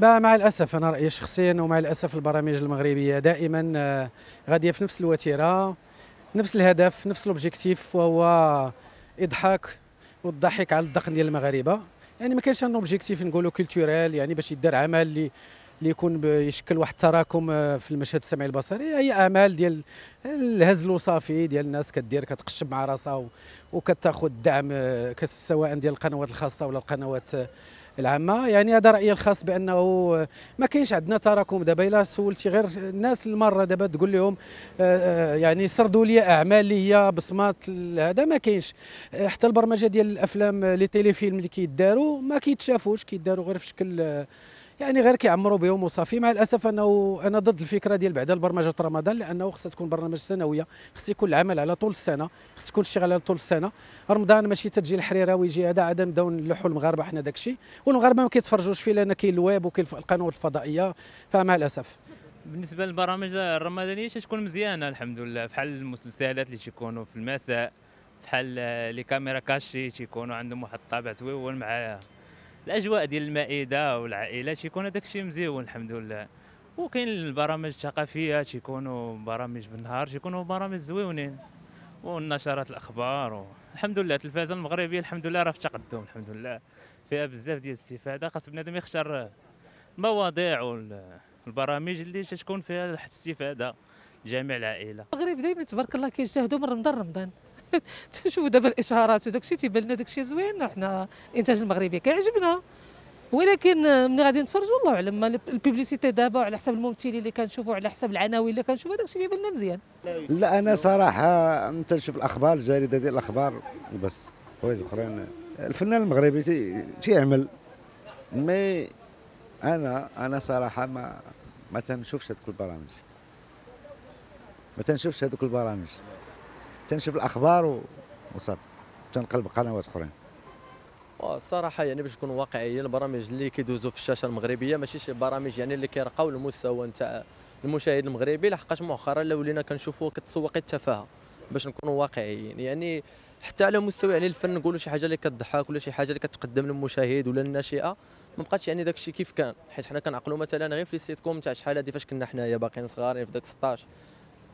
مع الاسف انا رايي شخصيا ومع الاسف البرامج المغربيه دائما آه، غاديه في نفس الوتيره نفس الهدف نفس الاوبجيكتيف وهو اضحاك والضحك على الدقن ديال المغاربه يعني ما كانش ان اوبجيكتيف نقولوا كولتوريل يعني باش يدار عمل اللي اللي يكون يشكل واحد التراكم آه، في المشهد السمعي البصري هي اعمال ديال الهزل وصافي ديال الناس كدير كتقشب مع راسها وكتاخذ الدعم آه، سواء ديال القنوات الخاصه ولا القنوات العامه يعني هذا رايي الخاص بانه ما كاينش عندنا تراكم دابا الا سولتي غير الناس المره دابا تقول لهم آه، آه، يعني سردوا لي اعمال اللي هي بصمات هذا ما كاينش حتى البرمجه ديال الافلام آه، لي تيليفيلم اللي كيداروا ما كيتشافوش كيداروا غير في شكل يعني غير كيعمروا بهم وصافي مع الاسف انه انا ضد الفكره ديال بعد البرمجه رمضان لانه خصها تكون برنامج سنويه خص يكون العمل على طول السنه خص يكون الشغل على طول السنه رمضان ماشي تجي الحريره ويجي هذا عاد نبداو نلوحوا المغاربه حنا داك الشيء والمغاربه ما كيتفرجوش فيه لان كاين الويب وكاين القنوات الفضائيه فمع الاسف بالنسبه للبرامج الرمضانيه تكون مزيانه الحمد لله بحال المسلسلات اللي تيكونوا في المساء بحال لي كاميرا كاشي تيكونوا عندهم واحد الطابع زويون معايا الاجواء ديال المائده والعائله تيكون هذاك الشيء مزيون الحمد لله وكاين البرامج الثقافيه تيكونوا برامج بالنهار تيكونوا برامج زويونين والنشرات الاخبار و... الحمد لله التلفازه المغربيه الحمد لله راه في تقدم الحمد لله فيها بزاف ديال الاستفاده خاص بنادم يختار المواضيع والبرامج اللي تكون فيها واحد الاستفاده جميع العائله المغرب دائما تبارك الله كيجتهدوا من رمضان رمضان تنشوفوا دابا الاشهارات وداك الشيء تيبان لنا داك الشيء زوين وحنا الانتاج المغربي كيعجبنا ولكن ملي غادي نتفرجوا الله اعلم ما البيبليسيتي دابا وعلى حسب الممثلين اللي كنشوفوا على حسب العناوين اللي كنشوفوا داك الشيء تيبان لنا مزيان لا انا صراحه انت نشوف الاخبار الجريده ديال الاخبار وبس حوايج اخرين الفنان المغربي تيعمل مي انا انا صراحه ما ما تنشوفش هذوك البرامج ما تنشوفش هذوك البرامج تنشوف الاخبار و... تنقلب قنوات اخرين الصراحة يعني باش نكون واقعيين البرامج اللي كيدوزوا في الشاشة المغربية ماشي شي برامج يعني اللي كيرقاو المستوى نتاع المشاهد المغربي لحقاش مؤخرا اللي ولينا كنشوفوا كتسوق التفاهة باش نكونوا واقعيين يعني حتى على مستوى يعني الفن نقولوا شي حاجة اللي كتضحك ولا شي حاجة اللي كتقدم للمشاهد ولا الناشئة ما بقاتش يعني داك الشيء كيف كان حيت حنا كنعقلوا مثلا غير في كوم تاع شحال هذه فاش كنا حنايا باقيين صغارين في داك 16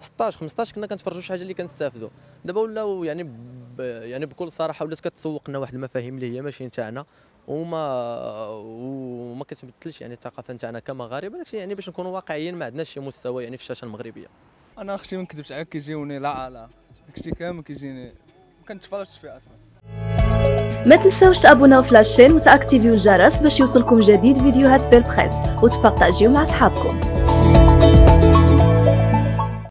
16 15 كنا كنتفرجوا شي حاجه اللي كنستافدوا دابا ولاو يعني ب... يعني بكل صراحه ولات كتسوق لنا واحد المفاهيم اللي هي ماشي نتاعنا وما وما كتمثلش يعني الثقافه نتاعنا كمغاربه داكشي يعني باش نكونوا واقعيين ما عندناش شي مستوى يعني في الشاشه المغربيه انا اختي ما نكذبش عليك كيجيوني لا لا داكشي كامل كيجيني ما كنتفرجش فيه اصلا ما تنساوش تابوناو في لاشين وتاكتيفيو الجرس باش يوصلكم جديد فيديوهات بيل بريس وتبارطاجيو مع صحابكم